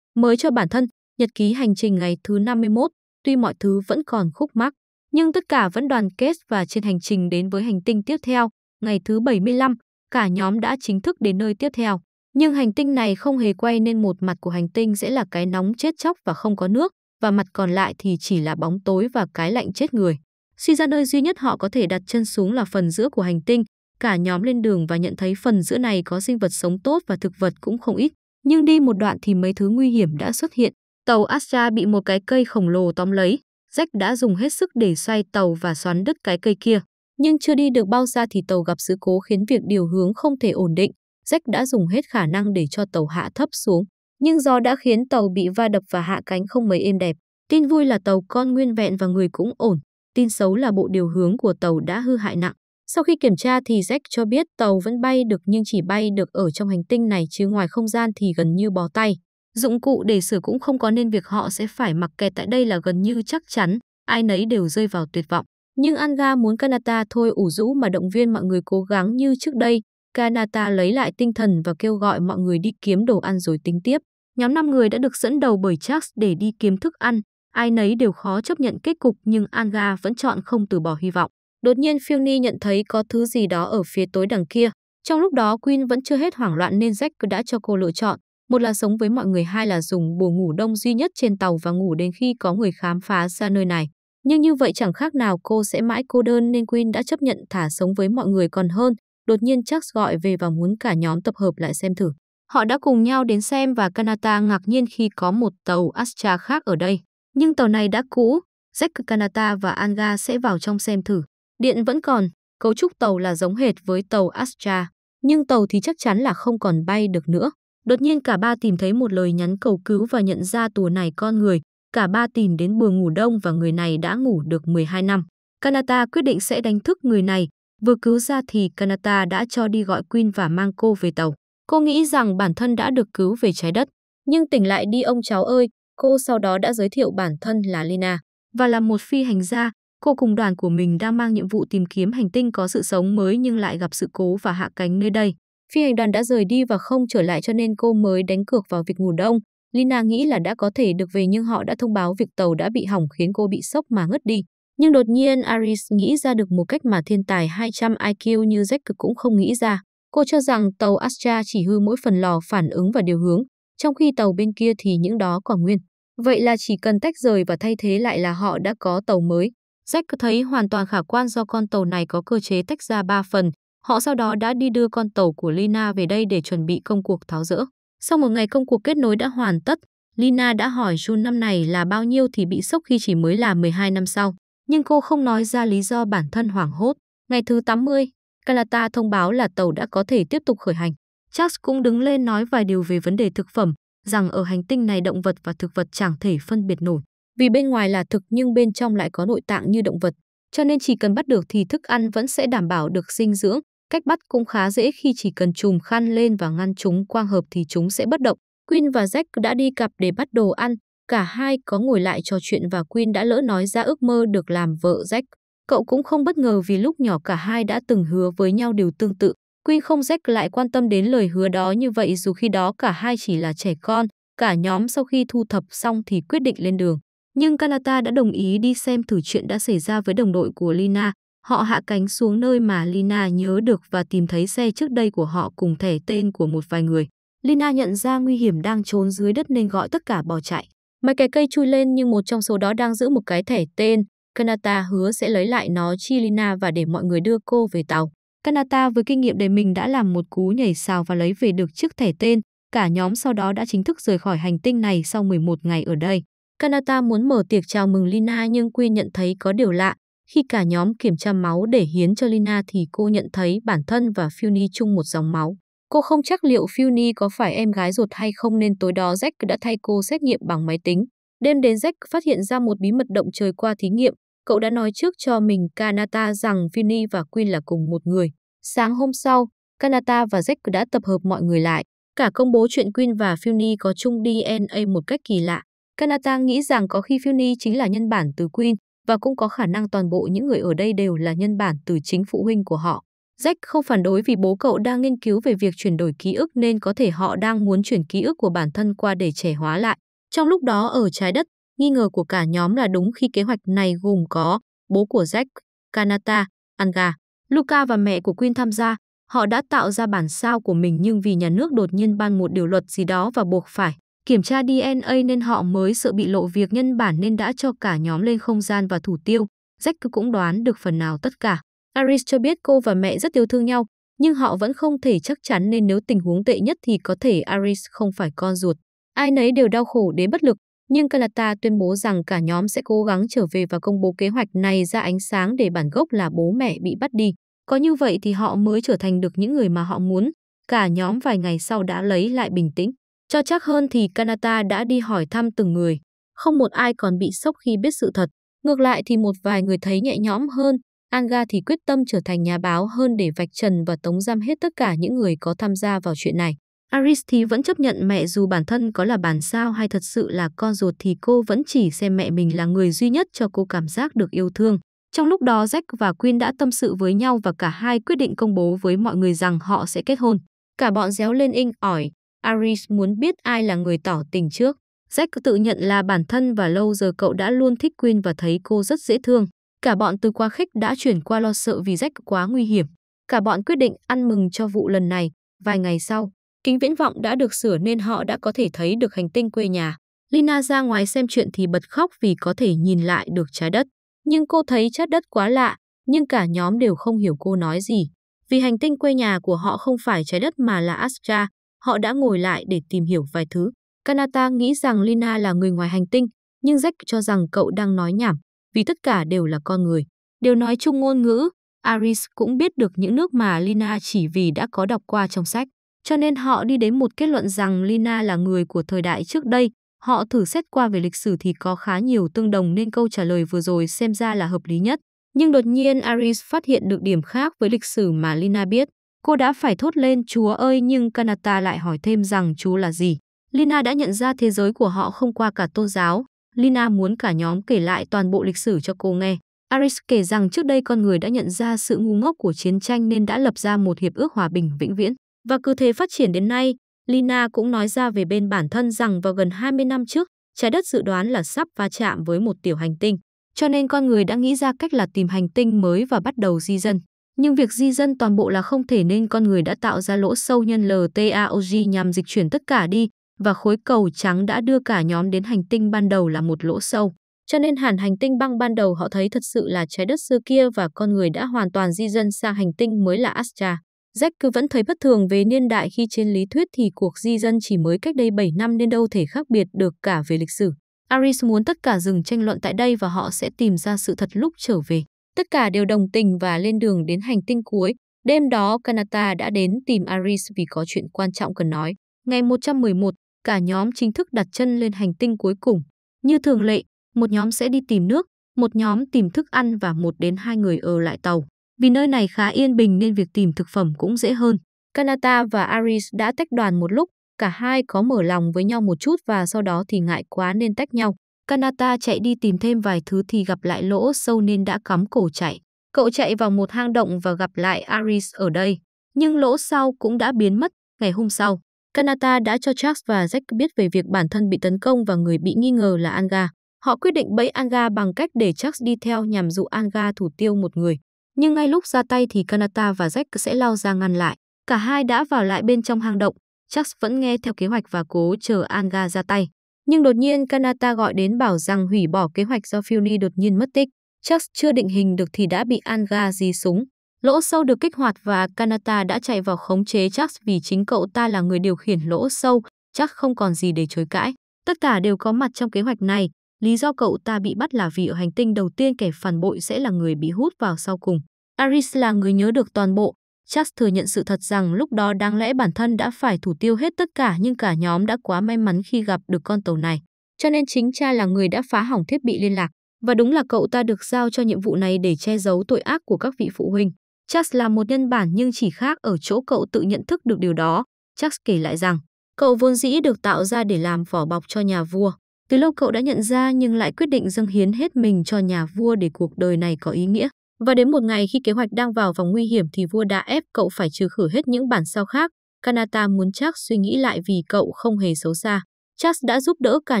Mới cho bản thân, nhật ký hành trình ngày thứ 51, tuy mọi thứ vẫn còn khúc mắc, nhưng tất cả vẫn đoàn kết và trên hành trình đến với hành tinh tiếp theo, ngày thứ 75, cả nhóm đã chính thức đến nơi tiếp theo. Nhưng hành tinh này không hề quay nên một mặt của hành tinh sẽ là cái nóng chết chóc và không có nước, và mặt còn lại thì chỉ là bóng tối và cái lạnh chết người. Suy ra nơi duy nhất họ có thể đặt chân xuống là phần giữa của hành tinh, Cả nhóm lên đường và nhận thấy phần giữa này có sinh vật sống tốt và thực vật cũng không ít. Nhưng đi một đoạn thì mấy thứ nguy hiểm đã xuất hiện. Tàu Astra bị một cái cây khổng lồ tóm lấy. Jack đã dùng hết sức để xoay tàu và xoắn đứt cái cây kia. Nhưng chưa đi được bao xa thì tàu gặp sự cố khiến việc điều hướng không thể ổn định. Jack đã dùng hết khả năng để cho tàu hạ thấp xuống. Nhưng do đã khiến tàu bị va đập và hạ cánh không mấy êm đẹp. Tin vui là tàu con nguyên vẹn và người cũng ổn. Tin xấu là bộ điều hướng của tàu đã hư hại nặng. Sau khi kiểm tra thì Jack cho biết tàu vẫn bay được nhưng chỉ bay được ở trong hành tinh này chứ ngoài không gian thì gần như bó tay. Dụng cụ để sửa cũng không có nên việc họ sẽ phải mặc kẹt tại đây là gần như chắc chắn, ai nấy đều rơi vào tuyệt vọng. Nhưng Anga muốn Kanata thôi ủ rũ mà động viên mọi người cố gắng như trước đây. Kanata lấy lại tinh thần và kêu gọi mọi người đi kiếm đồ ăn rồi tính tiếp. Nhóm 5 người đã được dẫn đầu bởi Charles để đi kiếm thức ăn. Ai nấy đều khó chấp nhận kết cục nhưng Anga vẫn chọn không từ bỏ hy vọng. Đột nhiên Phiêu nhận thấy có thứ gì đó ở phía tối đằng kia. Trong lúc đó Queen vẫn chưa hết hoảng loạn nên Jack đã cho cô lựa chọn. Một là sống với mọi người, hai là dùng bùa ngủ đông duy nhất trên tàu và ngủ đến khi có người khám phá ra nơi này. Nhưng như vậy chẳng khác nào cô sẽ mãi cô đơn nên Queen đã chấp nhận thả sống với mọi người còn hơn. Đột nhiên Jack gọi về và muốn cả nhóm tập hợp lại xem thử. Họ đã cùng nhau đến xem và Kanata ngạc nhiên khi có một tàu Astra khác ở đây. Nhưng tàu này đã cũ, Jack, Kanata và Anga sẽ vào trong xem thử. Điện vẫn còn, cấu trúc tàu là giống hệt với tàu Astra, nhưng tàu thì chắc chắn là không còn bay được nữa. Đột nhiên cả ba tìm thấy một lời nhắn cầu cứu và nhận ra tù này con người. Cả ba tìm đến bừa ngủ đông và người này đã ngủ được 12 năm. Kanata quyết định sẽ đánh thức người này. Vừa cứu ra thì Kanata đã cho đi gọi Queen và mang cô về tàu. Cô nghĩ rằng bản thân đã được cứu về trái đất. Nhưng tỉnh lại đi ông cháu ơi, cô sau đó đã giới thiệu bản thân là Lena và là một phi hành gia. Cô cùng đoàn của mình đang mang nhiệm vụ tìm kiếm hành tinh có sự sống mới nhưng lại gặp sự cố và hạ cánh nơi đây. Phi hành đoàn đã rời đi và không trở lại cho nên cô mới đánh cược vào việc ngủ đông. Lina nghĩ là đã có thể được về nhưng họ đã thông báo việc tàu đã bị hỏng khiến cô bị sốc mà ngất đi. Nhưng đột nhiên Aris nghĩ ra được một cách mà thiên tài 200 IQ như Jack cực cũng không nghĩ ra. Cô cho rằng tàu Astra chỉ hư mỗi phần lò phản ứng và điều hướng, trong khi tàu bên kia thì những đó còn nguyên. Vậy là chỉ cần tách rời và thay thế lại là họ đã có tàu mới. Jack thấy hoàn toàn khả quan do con tàu này có cơ chế tách ra ba phần. Họ sau đó đã đi đưa con tàu của Lina về đây để chuẩn bị công cuộc tháo rỡ. Sau một ngày công cuộc kết nối đã hoàn tất, Lina đã hỏi Jun năm này là bao nhiêu thì bị sốc khi chỉ mới là 12 năm sau. Nhưng cô không nói ra lý do bản thân hoảng hốt. Ngày thứ 80, Calata thông báo là tàu đã có thể tiếp tục khởi hành. Charles cũng đứng lên nói vài điều về vấn đề thực phẩm, rằng ở hành tinh này động vật và thực vật chẳng thể phân biệt nổi. Vì bên ngoài là thực nhưng bên trong lại có nội tạng như động vật, cho nên chỉ cần bắt được thì thức ăn vẫn sẽ đảm bảo được dinh dưỡng. Cách bắt cũng khá dễ khi chỉ cần chùm khăn lên và ngăn chúng quang hợp thì chúng sẽ bất động. Queen và Jack đã đi cặp để bắt đồ ăn, cả hai có ngồi lại trò chuyện và Queen đã lỡ nói ra ước mơ được làm vợ Jack. Cậu cũng không bất ngờ vì lúc nhỏ cả hai đã từng hứa với nhau điều tương tự. Queen không Jack lại quan tâm đến lời hứa đó như vậy dù khi đó cả hai chỉ là trẻ con. Cả nhóm sau khi thu thập xong thì quyết định lên đường. Nhưng Kanata đã đồng ý đi xem thử chuyện đã xảy ra với đồng đội của Lina. Họ hạ cánh xuống nơi mà Lina nhớ được và tìm thấy xe trước đây của họ cùng thẻ tên của một vài người. Lina nhận ra nguy hiểm đang trốn dưới đất nên gọi tất cả bỏ chạy. Mấy cái cây chui lên nhưng một trong số đó đang giữ một cái thẻ tên. Kanata hứa sẽ lấy lại nó chi Lina và để mọi người đưa cô về tàu. Kanata với kinh nghiệm để mình đã làm một cú nhảy xào và lấy về được chiếc thẻ tên. Cả nhóm sau đó đã chính thức rời khỏi hành tinh này sau 11 ngày ở đây. Kanata muốn mở tiệc chào mừng Lina nhưng Quy nhận thấy có điều lạ. Khi cả nhóm kiểm tra máu để hiến cho Lina thì cô nhận thấy bản thân và Funi chung một dòng máu. Cô không chắc liệu Funi có phải em gái ruột hay không nên tối đó Jack đã thay cô xét nghiệm bằng máy tính. Đêm đến Jack phát hiện ra một bí mật động trời qua thí nghiệm. Cậu đã nói trước cho mình Kanata rằng Funi và Quy là cùng một người. Sáng hôm sau, Kanata và Jack đã tập hợp mọi người lại. Cả công bố chuyện Quinn và Funi có chung DNA một cách kỳ lạ. Kanata nghĩ rằng có khi Funy chính là nhân bản từ Queen và cũng có khả năng toàn bộ những người ở đây đều là nhân bản từ chính phụ huynh của họ. Jack không phản đối vì bố cậu đang nghiên cứu về việc chuyển đổi ký ức nên có thể họ đang muốn chuyển ký ức của bản thân qua để trẻ hóa lại. Trong lúc đó ở trái đất, nghi ngờ của cả nhóm là đúng khi kế hoạch này gồm có bố của Jack, Kanata, Anga, Luca và mẹ của Queen tham gia. Họ đã tạo ra bản sao của mình nhưng vì nhà nước đột nhiên ban một điều luật gì đó và buộc phải Kiểm tra DNA nên họ mới sợ bị lộ việc nhân bản nên đã cho cả nhóm lên không gian và thủ tiêu. Jack cũng đoán được phần nào tất cả. Aris cho biết cô và mẹ rất yêu thương nhau, nhưng họ vẫn không thể chắc chắn nên nếu tình huống tệ nhất thì có thể Aris không phải con ruột. Ai nấy đều đau khổ đến bất lực, nhưng Calata tuyên bố rằng cả nhóm sẽ cố gắng trở về và công bố kế hoạch này ra ánh sáng để bản gốc là bố mẹ bị bắt đi. Có như vậy thì họ mới trở thành được những người mà họ muốn. Cả nhóm vài ngày sau đã lấy lại bình tĩnh. Cho chắc hơn thì Kanata đã đi hỏi thăm từng người. Không một ai còn bị sốc khi biết sự thật. Ngược lại thì một vài người thấy nhẹ nhõm hơn. Anga thì quyết tâm trở thành nhà báo hơn để vạch trần và tống giam hết tất cả những người có tham gia vào chuyện này. Aris thì vẫn chấp nhận mẹ dù bản thân có là bản sao hay thật sự là con ruột thì cô vẫn chỉ xem mẹ mình là người duy nhất cho cô cảm giác được yêu thương. Trong lúc đó Jack và Queen đã tâm sự với nhau và cả hai quyết định công bố với mọi người rằng họ sẽ kết hôn. Cả bọn réo lên inh ỏi, Aris muốn biết ai là người tỏ tình trước. Jack tự nhận là bản thân và lâu giờ cậu đã luôn thích Queen và thấy cô rất dễ thương. Cả bọn từ quá khích đã chuyển qua lo sợ vì Jack quá nguy hiểm. Cả bọn quyết định ăn mừng cho vụ lần này. Vài ngày sau, kính viễn vọng đã được sửa nên họ đã có thể thấy được hành tinh quê nhà. Lina ra ngoài xem chuyện thì bật khóc vì có thể nhìn lại được trái đất. Nhưng cô thấy trái đất quá lạ, nhưng cả nhóm đều không hiểu cô nói gì. Vì hành tinh quê nhà của họ không phải trái đất mà là Astra, họ đã ngồi lại để tìm hiểu vài thứ. Kanata nghĩ rằng Lina là người ngoài hành tinh, nhưng Jack cho rằng cậu đang nói nhảm, vì tất cả đều là con người. Điều nói chung ngôn ngữ, Aris cũng biết được những nước mà Lina chỉ vì đã có đọc qua trong sách. Cho nên họ đi đến một kết luận rằng Lina là người của thời đại trước đây. Họ thử xét qua về lịch sử thì có khá nhiều tương đồng nên câu trả lời vừa rồi xem ra là hợp lý nhất. Nhưng đột nhiên Aris phát hiện được điểm khác với lịch sử mà Lina biết. Cô đã phải thốt lên Chúa ơi nhưng Kanata lại hỏi thêm rằng Chúa là gì. Lina đã nhận ra thế giới của họ không qua cả tôn giáo. Lina muốn cả nhóm kể lại toàn bộ lịch sử cho cô nghe. Aris kể rằng trước đây con người đã nhận ra sự ngu ngốc của chiến tranh nên đã lập ra một hiệp ước hòa bình vĩnh viễn. Và cứ thế phát triển đến nay, Lina cũng nói ra về bên bản thân rằng vào gần 20 năm trước, trái đất dự đoán là sắp va chạm với một tiểu hành tinh. Cho nên con người đã nghĩ ra cách là tìm hành tinh mới và bắt đầu di dân nhưng việc di dân toàn bộ là không thể nên con người đã tạo ra lỗ sâu nhân LTAOG nhằm dịch chuyển tất cả đi và khối cầu trắng đã đưa cả nhóm đến hành tinh ban đầu là một lỗ sâu. Cho nên hẳn hành tinh băng ban đầu họ thấy thật sự là trái đất xưa kia và con người đã hoàn toàn di dân sang hành tinh mới là Astra. Jack cứ vẫn thấy bất thường về niên đại khi trên lý thuyết thì cuộc di dân chỉ mới cách đây 7 năm nên đâu thể khác biệt được cả về lịch sử. Aris muốn tất cả dừng tranh luận tại đây và họ sẽ tìm ra sự thật lúc trở về. Tất cả đều đồng tình và lên đường đến hành tinh cuối. Đêm đó, Kanata đã đến tìm Aris vì có chuyện quan trọng cần nói. Ngày 111, cả nhóm chính thức đặt chân lên hành tinh cuối cùng. Như thường lệ, một nhóm sẽ đi tìm nước, một nhóm tìm thức ăn và một đến hai người ở lại tàu. Vì nơi này khá yên bình nên việc tìm thực phẩm cũng dễ hơn. Kanata và Aris đã tách đoàn một lúc, cả hai có mở lòng với nhau một chút và sau đó thì ngại quá nên tách nhau. Kanata chạy đi tìm thêm vài thứ thì gặp lại lỗ sâu nên đã cắm cổ chạy. Cậu chạy vào một hang động và gặp lại Aris ở đây. Nhưng lỗ sau cũng đã biến mất. Ngày hôm sau, Kanata đã cho Charles và Jack biết về việc bản thân bị tấn công và người bị nghi ngờ là Anga. Họ quyết định bẫy Anga bằng cách để Charles đi theo nhằm dụ Anga thủ tiêu một người. Nhưng ngay lúc ra tay thì Kanata và Jack sẽ lao ra ngăn lại. Cả hai đã vào lại bên trong hang động. Charles vẫn nghe theo kế hoạch và cố chờ Anga ra tay. Nhưng đột nhiên Kanata gọi đến bảo rằng hủy bỏ kế hoạch do Fury đột nhiên mất tích. Chắc chưa định hình được thì đã bị Anga dí súng. Lỗ sâu được kích hoạt và Kanata đã chạy vào khống chế Chắc vì chính cậu ta là người điều khiển lỗ sâu, chắc không còn gì để chối cãi. Tất cả đều có mặt trong kế hoạch này, lý do cậu ta bị bắt là vì ở hành tinh đầu tiên kẻ phản bội sẽ là người bị hút vào sau cùng. Aris là người nhớ được toàn bộ, Charles thừa nhận sự thật rằng lúc đó đáng lẽ bản thân đã phải thủ tiêu hết tất cả nhưng cả nhóm đã quá may mắn khi gặp được con tàu này. Cho nên chính cha là người đã phá hỏng thiết bị liên lạc. Và đúng là cậu ta được giao cho nhiệm vụ này để che giấu tội ác của các vị phụ huynh. Charles là một nhân bản nhưng chỉ khác ở chỗ cậu tự nhận thức được điều đó. Charles kể lại rằng, cậu vốn dĩ được tạo ra để làm vỏ bọc cho nhà vua. Từ lâu cậu đã nhận ra nhưng lại quyết định dâng hiến hết mình cho nhà vua để cuộc đời này có ý nghĩa. Và đến một ngày khi kế hoạch đang vào vòng nguy hiểm thì vua đã ép cậu phải trừ khử hết những bản sao khác. Kanata muốn Chắc suy nghĩ lại vì cậu không hề xấu xa. Chắc đã giúp đỡ cả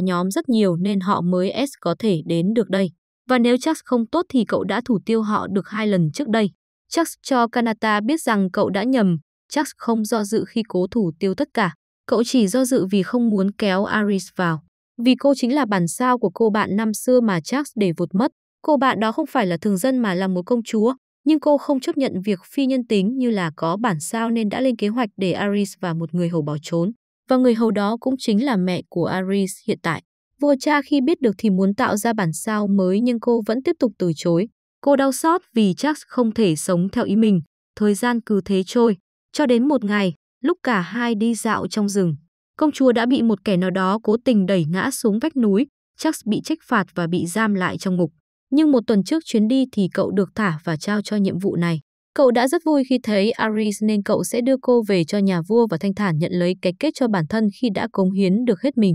nhóm rất nhiều nên họ mới S có thể đến được đây. Và nếu Chắc không tốt thì cậu đã thủ tiêu họ được hai lần trước đây. Chắc cho Kanata biết rằng cậu đã nhầm. Chắc không do dự khi cố thủ tiêu tất cả. Cậu chỉ do dự vì không muốn kéo Aris vào. Vì cô chính là bản sao của cô bạn năm xưa mà Chắc để vụt mất. Cô bạn đó không phải là thường dân mà là một công chúa, nhưng cô không chấp nhận việc phi nhân tính như là có bản sao nên đã lên kế hoạch để Aris và một người hầu bỏ trốn. Và người hầu đó cũng chính là mẹ của Aris hiện tại. Vua cha khi biết được thì muốn tạo ra bản sao mới nhưng cô vẫn tiếp tục từ chối. Cô đau xót vì Jax không thể sống theo ý mình. Thời gian cứ thế trôi. Cho đến một ngày, lúc cả hai đi dạo trong rừng, công chúa đã bị một kẻ nào đó cố tình đẩy ngã xuống vách núi. Jax bị trách phạt và bị giam lại trong ngục. Nhưng một tuần trước chuyến đi thì cậu được thả và trao cho nhiệm vụ này. Cậu đã rất vui khi thấy Aris nên cậu sẽ đưa cô về cho nhà vua và thanh thản nhận lấy cái kết cho bản thân khi đã cống hiến được hết mình.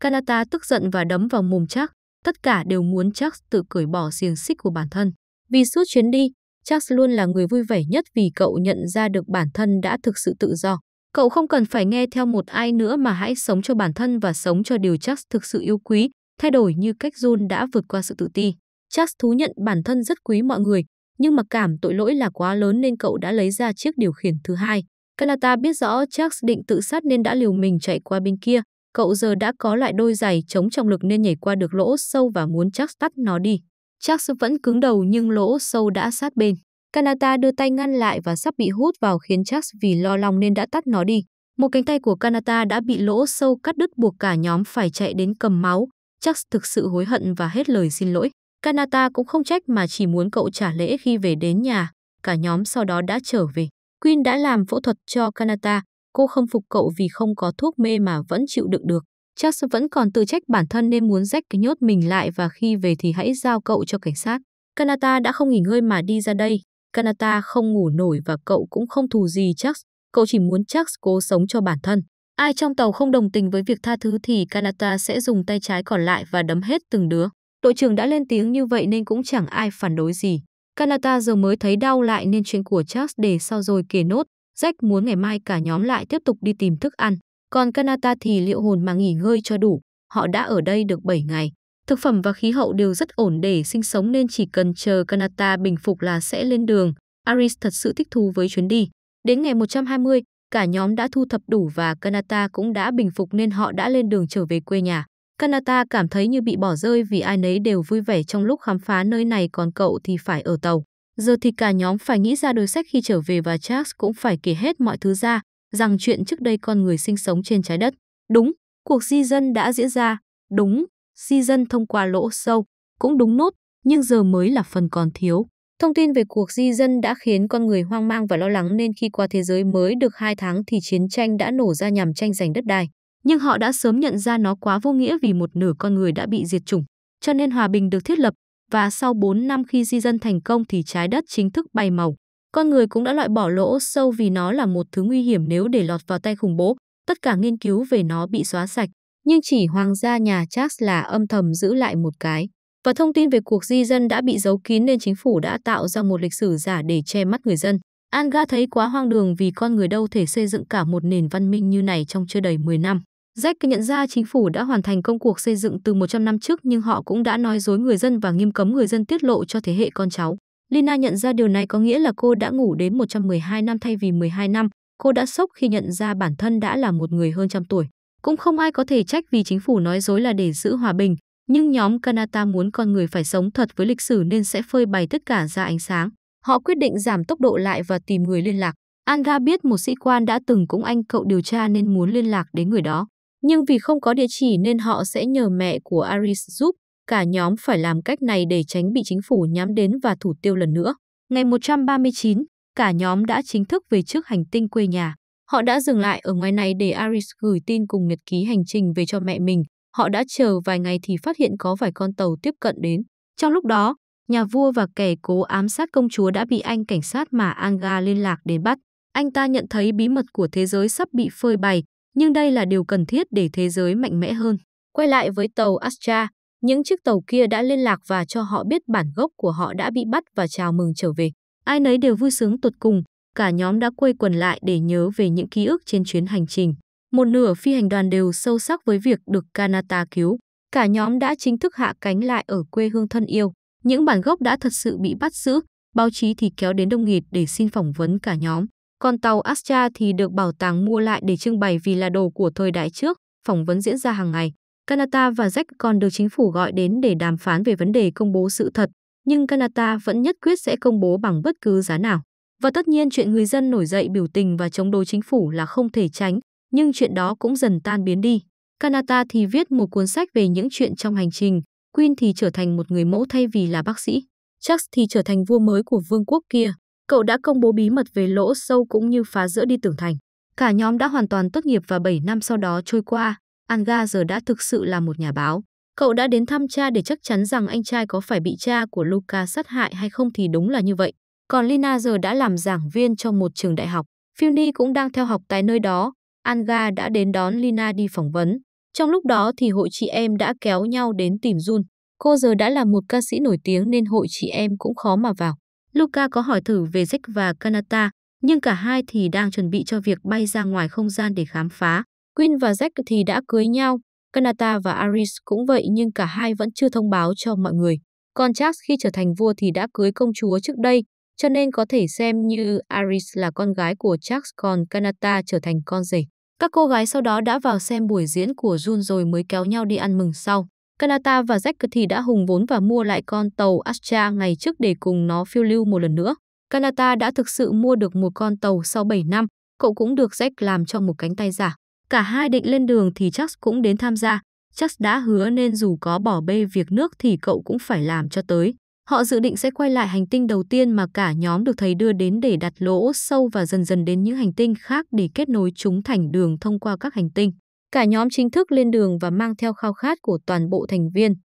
Kanata tức giận và đấm vào mồm Chắc. Tất cả đều muốn Chắc tự cởi bỏ xiềng xích của bản thân. Vì suốt chuyến đi, Chắc luôn là người vui vẻ nhất vì cậu nhận ra được bản thân đã thực sự tự do. Cậu không cần phải nghe theo một ai nữa mà hãy sống cho bản thân và sống cho điều Chắc thực sự yêu quý, thay đổi như cách Jun đã vượt qua sự tự ti. Charles thú nhận bản thân rất quý mọi người, nhưng mặc cảm tội lỗi là quá lớn nên cậu đã lấy ra chiếc điều khiển thứ hai. Kanata biết rõ Charles định tự sát nên đã liều mình chạy qua bên kia. Cậu giờ đã có lại đôi giày chống trọng lực nên nhảy qua được lỗ sâu và muốn Charles tắt nó đi. Charles vẫn cứng đầu nhưng lỗ sâu đã sát bên. Kanata đưa tay ngăn lại và sắp bị hút vào khiến Charles vì lo lòng nên đã tắt nó đi. Một cánh tay của Kanata đã bị lỗ sâu cắt đứt buộc cả nhóm phải chạy đến cầm máu. Charles thực sự hối hận và hết lời xin lỗi. Kanata cũng không trách mà chỉ muốn cậu trả lễ khi về đến nhà. Cả nhóm sau đó đã trở về. Queen đã làm phẫu thuật cho Kanata. Cô không phục cậu vì không có thuốc mê mà vẫn chịu đựng được. Charles vẫn còn tự trách bản thân nên muốn rách cái nhốt mình lại và khi về thì hãy giao cậu cho cảnh sát. Kanata đã không nghỉ ngơi mà đi ra đây. Kanata không ngủ nổi và cậu cũng không thù gì Charles. Cậu chỉ muốn Charles cố sống cho bản thân. Ai trong tàu không đồng tình với việc tha thứ thì Kanata sẽ dùng tay trái còn lại và đấm hết từng đứa. Đội trưởng đã lên tiếng như vậy nên cũng chẳng ai phản đối gì. Canada giờ mới thấy đau lại nên chuyện của Charles để sau rồi kể nốt. Jack muốn ngày mai cả nhóm lại tiếp tục đi tìm thức ăn. Còn Canada thì liệu hồn mà nghỉ ngơi cho đủ. Họ đã ở đây được 7 ngày. Thực phẩm và khí hậu đều rất ổn để sinh sống nên chỉ cần chờ Canada bình phục là sẽ lên đường. Aris thật sự thích thú với chuyến đi. Đến ngày 120, cả nhóm đã thu thập đủ và Canada cũng đã bình phục nên họ đã lên đường trở về quê nhà. Kanata cảm thấy như bị bỏ rơi vì ai nấy đều vui vẻ trong lúc khám phá nơi này còn cậu thì phải ở tàu. Giờ thì cả nhóm phải nghĩ ra đối sách khi trở về và Charles cũng phải kể hết mọi thứ ra, rằng chuyện trước đây con người sinh sống trên trái đất. Đúng, cuộc di dân đã diễn ra. Đúng, di dân thông qua lỗ sâu. Cũng đúng nốt, nhưng giờ mới là phần còn thiếu. Thông tin về cuộc di dân đã khiến con người hoang mang và lo lắng nên khi qua thế giới mới được 2 tháng thì chiến tranh đã nổ ra nhằm tranh giành đất đai nhưng họ đã sớm nhận ra nó quá vô nghĩa vì một nửa con người đã bị diệt chủng, cho nên hòa bình được thiết lập và sau 4 năm khi di dân thành công thì trái đất chính thức bay màu. Con người cũng đã loại bỏ lỗ sâu vì nó là một thứ nguy hiểm nếu để lọt vào tay khủng bố, tất cả nghiên cứu về nó bị xóa sạch, nhưng chỉ hoàng gia nhà Charles là âm thầm giữ lại một cái. Và thông tin về cuộc di dân đã bị giấu kín nên chính phủ đã tạo ra một lịch sử giả để che mắt người dân. Anga thấy quá hoang đường vì con người đâu thể xây dựng cả một nền văn minh như này trong chưa đầy 10 năm. Jack nhận ra chính phủ đã hoàn thành công cuộc xây dựng từ 100 năm trước nhưng họ cũng đã nói dối người dân và nghiêm cấm người dân tiết lộ cho thế hệ con cháu. Lina nhận ra điều này có nghĩa là cô đã ngủ đến 112 năm thay vì 12 năm. Cô đã sốc khi nhận ra bản thân đã là một người hơn trăm tuổi. Cũng không ai có thể trách vì chính phủ nói dối là để giữ hòa bình, nhưng nhóm Kanata muốn con người phải sống thật với lịch sử nên sẽ phơi bày tất cả ra ánh sáng. Họ quyết định giảm tốc độ lại và tìm người liên lạc. Anga biết một sĩ quan đã từng cũng anh cậu điều tra nên muốn liên lạc đến người đó. Nhưng vì không có địa chỉ nên họ sẽ nhờ mẹ của Aris giúp, cả nhóm phải làm cách này để tránh bị chính phủ nhắm đến và thủ tiêu lần nữa. Ngày 139, cả nhóm đã chính thức về trước hành tinh quê nhà. Họ đã dừng lại ở ngoài này để Aris gửi tin cùng nhật ký hành trình về cho mẹ mình. Họ đã chờ vài ngày thì phát hiện có vài con tàu tiếp cận đến. Trong lúc đó, nhà vua và kẻ cố ám sát công chúa đã bị anh cảnh sát mà Anga liên lạc đến bắt. Anh ta nhận thấy bí mật của thế giới sắp bị phơi bày, nhưng đây là điều cần thiết để thế giới mạnh mẽ hơn. Quay lại với tàu Astra, những chiếc tàu kia đã liên lạc và cho họ biết bản gốc của họ đã bị bắt và chào mừng trở về. Ai nấy đều vui sướng tột cùng, cả nhóm đã quây quần lại để nhớ về những ký ức trên chuyến hành trình. Một nửa phi hành đoàn đều sâu sắc với việc được Kanata cứu. Cả nhóm đã chính thức hạ cánh lại ở quê hương thân yêu. Những bản gốc đã thật sự bị bắt giữ, báo chí thì kéo đến đông nghịt để xin phỏng vấn cả nhóm. Còn tàu Astra thì được bảo tàng mua lại để trưng bày vì là đồ của thời đại trước, phỏng vấn diễn ra hàng ngày. Canada và Jack còn được chính phủ gọi đến để đàm phán về vấn đề công bố sự thật, nhưng Canada vẫn nhất quyết sẽ công bố bằng bất cứ giá nào. Và tất nhiên chuyện người dân nổi dậy biểu tình và chống đối chính phủ là không thể tránh, nhưng chuyện đó cũng dần tan biến đi. Canada thì viết một cuốn sách về những chuyện trong hành trình, Queen thì trở thành một người mẫu thay vì là bác sĩ. Chuck thì trở thành vua mới của vương quốc kia. Cậu đã công bố bí mật về lỗ sâu cũng như phá rỡ đi tưởng thành. Cả nhóm đã hoàn toàn tốt nghiệp và 7 năm sau đó trôi qua, Anga giờ đã thực sự là một nhà báo. Cậu đã đến thăm cha để chắc chắn rằng anh trai có phải bị cha của Luca sát hại hay không thì đúng là như vậy. Còn Lina giờ đã làm giảng viên cho một trường đại học. Fiuni cũng đang theo học tại nơi đó. Anga đã đến đón Lina đi phỏng vấn. Trong lúc đó thì hội chị em đã kéo nhau đến tìm Jun. Cô giờ đã là một ca sĩ nổi tiếng nên hội chị em cũng khó mà vào. Luca có hỏi thử về Jack và Kanata, nhưng cả hai thì đang chuẩn bị cho việc bay ra ngoài không gian để khám phá. Queen và Jack thì đã cưới nhau, Kanata và Aris cũng vậy nhưng cả hai vẫn chưa thông báo cho mọi người. Còn Charles khi trở thành vua thì đã cưới công chúa trước đây, cho nên có thể xem như Aris là con gái của Charles còn Kanata trở thành con rể. Các cô gái sau đó đã vào xem buổi diễn của Jun rồi mới kéo nhau đi ăn mừng sau. Canada và Jack thì đã hùng vốn và mua lại con tàu Astra ngày trước để cùng nó phiêu lưu một lần nữa. Canada đã thực sự mua được một con tàu sau 7 năm, cậu cũng được Jack làm cho một cánh tay giả. Cả hai định lên đường thì Jack cũng đến tham gia. Jack đã hứa nên dù có bỏ bê việc nước thì cậu cũng phải làm cho tới. Họ dự định sẽ quay lại hành tinh đầu tiên mà cả nhóm được thầy đưa đến để đặt lỗ sâu và dần dần đến những hành tinh khác để kết nối chúng thành đường thông qua các hành tinh. Cả nhóm chính thức lên đường và mang theo khao khát của toàn bộ thành viên.